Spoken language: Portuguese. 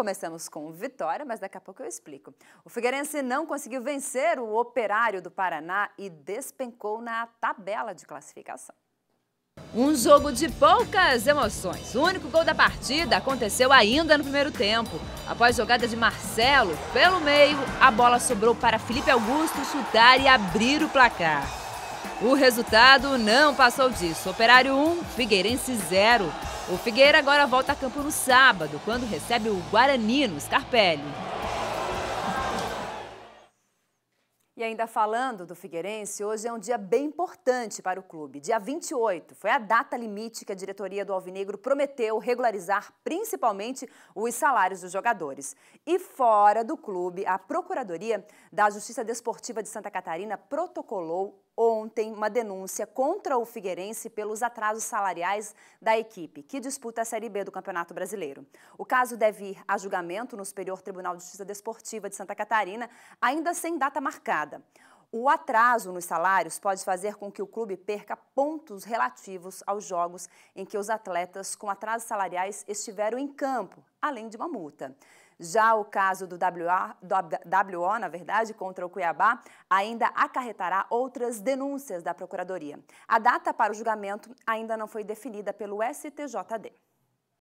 Começamos com vitória, mas daqui a pouco eu explico. O Figueirense não conseguiu vencer o Operário do Paraná e despencou na tabela de classificação. Um jogo de poucas emoções. O único gol da partida aconteceu ainda no primeiro tempo. Após jogada de Marcelo, pelo meio, a bola sobrou para Felipe Augusto chutar e abrir o placar. O resultado não passou disso. Operário 1, Figueirense 0. O Figueira agora volta a campo no sábado, quando recebe o Guarani no Scarpelli. E ainda falando do Figueirense, hoje é um dia bem importante para o clube. Dia 28 foi a data limite que a diretoria do Alvinegro prometeu regularizar principalmente os salários dos jogadores. E fora do clube, a Procuradoria da Justiça Desportiva de Santa Catarina protocolou ontem uma denúncia contra o Figueirense pelos atrasos salariais da equipe, que disputa a Série B do Campeonato Brasileiro. O caso deve ir a julgamento no Superior Tribunal de Justiça Desportiva de Santa Catarina, ainda sem data marcada. O atraso nos salários pode fazer com que o clube perca pontos relativos aos jogos em que os atletas com atrasos salariais estiveram em campo, além de uma multa. Já o caso do WA, do WO, na verdade, contra o Cuiabá, ainda acarretará outras denúncias da Procuradoria. A data para o julgamento ainda não foi definida pelo STJD.